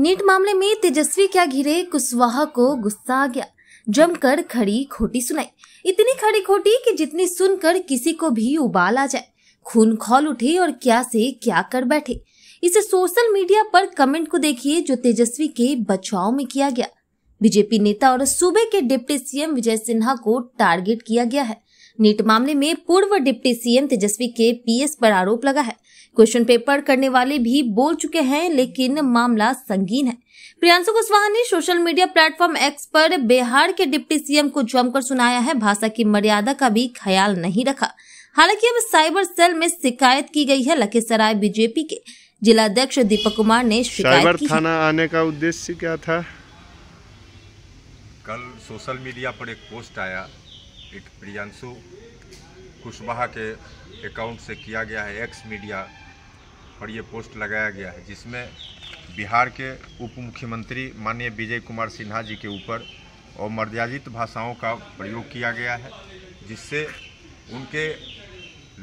NEET मामले में तेजस्वी क्या घिरे कुशवाहा को गुस्सा आ गया जमकर खड़ी खोटी सुनाई इतनी खड़ी खोटी कि जितनी सुनकर किसी को भी उबाल आ जाए खून खोल उठे और क्या से क्या कर बैठे इसे सोशल मीडिया पर कमेंट को देखिए जो तेजस्वी के बचाव में किया गया बीजेपी नेता और सूबे के डिप्टी सीएम विजय सिन्हा को टारगेट किया गया है नीट मामले में पूर्व डिप्टी सीएम तेजस्वी के पीएस पर आरोप लगा है क्वेश्चन पेपर करने वाले भी बोल चुके हैं लेकिन मामला संगीन है प्रियांशु कुशवाहा ने सोशल मीडिया प्लेटफॉर्म एक्स पर बिहार के डिप्टी सीएम को जमकर सुनाया है भाषा की मर्यादा का भी ख्याल नहीं रखा हालांकि अब साइबर सेल में शिकायत की गई है लखीसराय बीजेपी के जिला अध्यक्ष दीपक कुमार ने साइबर थाना आने का उद्देश्य क्या था कल सोशल मीडिया पर एक पोस्ट आया एक प्रियांशु कुशवाहा के अकाउंट से किया गया है एक्स मीडिया पर ये पोस्ट लगाया गया है जिसमें बिहार के उप मुख्यमंत्री माननीय विजय कुमार सिन्हा जी के ऊपर और मर्यादित भाषाओं का प्रयोग किया गया है जिससे उनके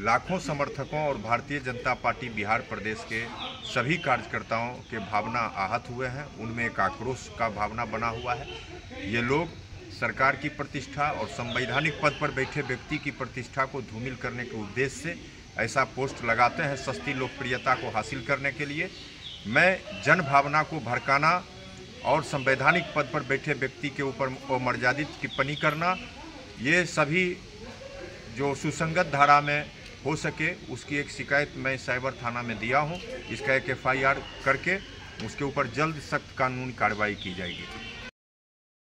लाखों समर्थकों और भारतीय जनता पार्टी बिहार प्रदेश के सभी कार्यकर्ताओं के भावना आहत हुए हैं उनमें एक आक्रोश का भावना बना हुआ है ये लोग सरकार की प्रतिष्ठा और संवैधानिक पद पर बैठे व्यक्ति की प्रतिष्ठा को धूमिल करने के उद्देश्य से ऐसा पोस्ट लगाते हैं सस्ती लोकप्रियता को हासिल करने के लिए मैं जन भावना को भड़काना और संवैधानिक पद पर बैठे व्यक्ति के ऊपर मर्यादित टिप्पणी करना ये सभी जो सुसंगत धारा में हो सके उसकी एक शिकायत मैं साइबर थाना में दिया हूँ इसका एक एफ करके उसके ऊपर जल्द सख्त कानूनी कार्रवाई की जाएगी